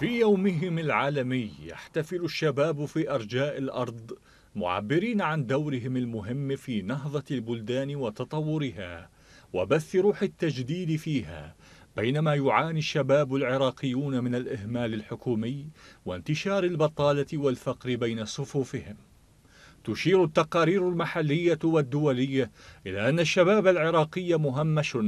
في يومهم العالمي يحتفل الشباب في أرجاء الأرض معبرين عن دورهم المهم في نهضة البلدان وتطورها وبث روح التجديد فيها بينما يعاني الشباب العراقيون من الإهمال الحكومي وانتشار البطالة والفقر بين صفوفهم تشير التقارير المحلية والدولية إلى أن الشباب العراقي مهمش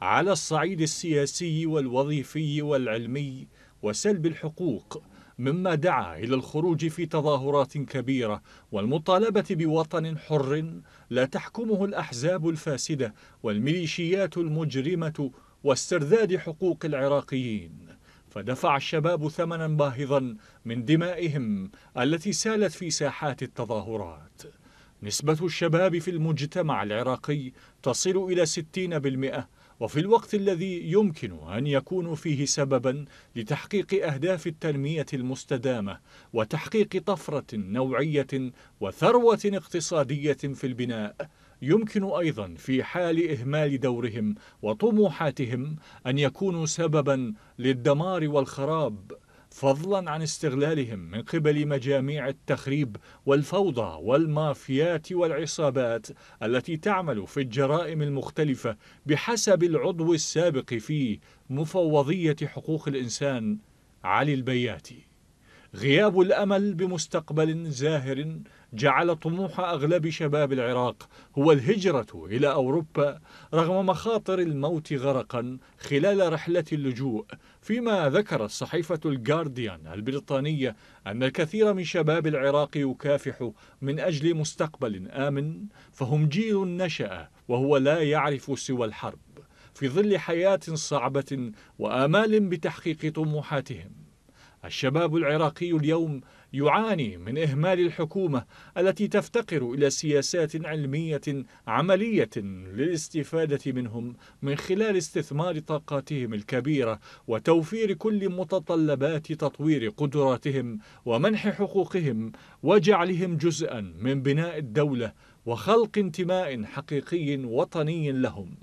على الصعيد السياسي والوظيفي والعلمي وسلب الحقوق مما دعا إلى الخروج في تظاهرات كبيرة والمطالبة بوطن حر لا تحكمه الأحزاب الفاسدة والميليشيات المجرمة واسترداد حقوق العراقيين فدفع الشباب ثمنا باهظا من دمائهم التي سالت في ساحات التظاهرات نسبة الشباب في المجتمع العراقي تصل إلى 60% وفي الوقت الذي يمكن أن يكون فيه سببا لتحقيق أهداف التنمية المستدامة وتحقيق طفرة نوعية وثروة اقتصادية في البناء يمكن أيضا في حال إهمال دورهم وطموحاتهم أن يكونوا سببا للدمار والخراب فضلا عن استغلالهم من قبل مجاميع التخريب والفوضى والمافيات والعصابات التي تعمل في الجرائم المختلفة بحسب العضو السابق في مفوضية حقوق الإنسان علي البياتي غياب الأمل بمستقبل زاهر جعل طموح أغلب شباب العراق هو الهجرة إلى أوروبا رغم مخاطر الموت غرقا خلال رحلة اللجوء فيما ذكرت صحيفة الجارديان البريطانية أن الكثير من شباب العراق يكافح من أجل مستقبل آمن فهم جيل نشأ وهو لا يعرف سوى الحرب في ظل حياة صعبة وآمال بتحقيق طموحاتهم الشباب العراقي اليوم يعاني من إهمال الحكومة التي تفتقر إلى سياسات علمية عملية للاستفادة منهم من خلال استثمار طاقاتهم الكبيرة وتوفير كل متطلبات تطوير قدراتهم ومنح حقوقهم وجعلهم جزءا من بناء الدولة وخلق انتماء حقيقي وطني لهم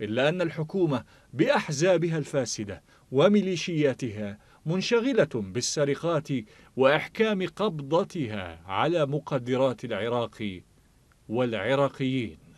إلا أن الحكومة بأحزابها الفاسدة وميليشياتها منشغلة بالسرقات وإحكام قبضتها على مقدرات العراق والعراقيين